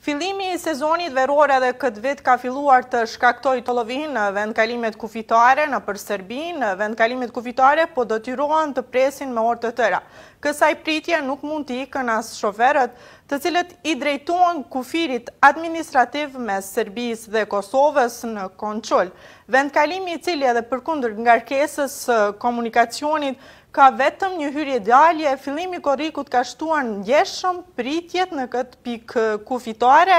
Fillimi i sezonit verore dhe këtë vit ka filluar të shkaktoj të lovin në vendkalimet kufitare në për Serbin, vendkalimet kufitare po do tyrohen të presin me orë të tëra. Kësaj pritje nuk mund t'i kënë asë shoferët të cilët i drejtuon kufirit administrativ me Serbis dhe Kosovës në Konqull. Vendkalimi i cili edhe përkundur nga rkesës komunikacionit ka vetëm një hyrje djalje, fillimi korikut ka shtuar në gjeshëm pritjet në këtë pikë kufitare,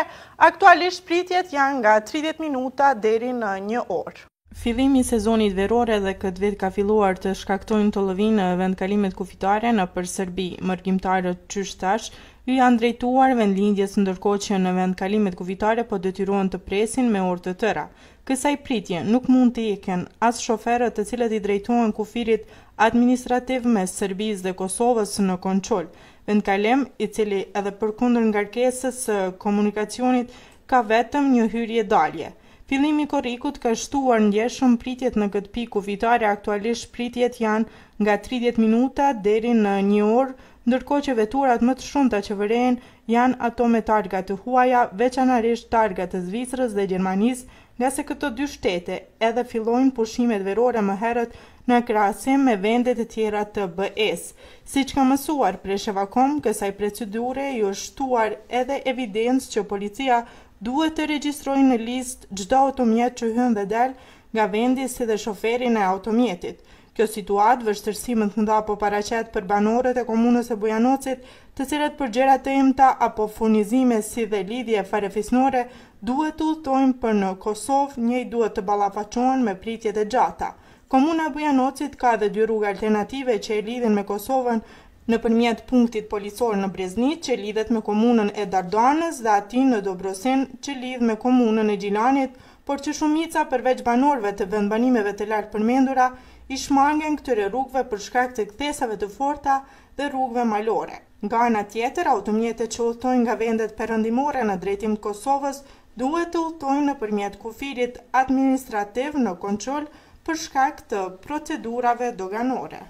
aktualisht pritjet janë nga 30 minuta deri në një orë. Fillimi i sezonit verore dhe këtë vit ka filluar të shkaktojnë të lëvinë në vendkalimet kufitare në për Serbi, mërgjimtarët qyshtash, i janë drejtuar vendlindjes ndërkohë që në vendkalimet kufitare po detyruan të presin me orë të tëra. Kësaj pritje nuk mund të iken as shoferët të cilët i drejtuan kufirit administrativ me Serbis dhe Kosovës në Konqol, vendkalem i cili edhe përkundër ngarkesës së komunikacionit ka vetëm një hyrje dalje. Filimi korikut ka shtuar një shumë pritjet në këtë piku vitare, aktualisht pritjet janë nga 30 minuta deri në një orë, ndërko që veturat më të shumë të qëvëren janë ato me targa të Huaja, veçanërisht targa të Zvisrës dhe Gjermanisë, Nëse këto dy shtete edhe fillojnë pushimet verore më herët në krasim me vendet e tjera të BES. Si që ka mësuar pre kësaj procedure ju shtuar edhe evidencë që policia duhet të regjistrojnë në listë çdo automjet që hyn dhe dal nga vendi si dhe shoferin e automjetit. Kjo situatë vështërsi të nda po paraqet për banorët e komunës së Bujanocit, të cilët për gjëra të imta apo furnizime si dhe lidhje farefisnore duhet të udhtojnë për në Kosovë, një duhet të ballafaqohen me pritjet e gjata. Komuna e Bujanocit ka edhe dy rrugë alternative që e lidhin me Kosovën në përmjet punktit policor në Brezni që lidhet me komunën e Dardanës dhe ati në Dobrosin që lidh me komunën e Gjilanit, por që shumica përveç banorve të vendbanimeve të lartë përmendura i shmangen këtëre rrugve për shkak të këtesave të forta dhe rrugve malore. Nga ana tjetër, automjetet që udhtojnë nga vendet perëndimore në drejtim të Kosovës duhet të udhtojnë nëpërmjet kufirit administrativ në kontroll për shkak të procedurave doganore.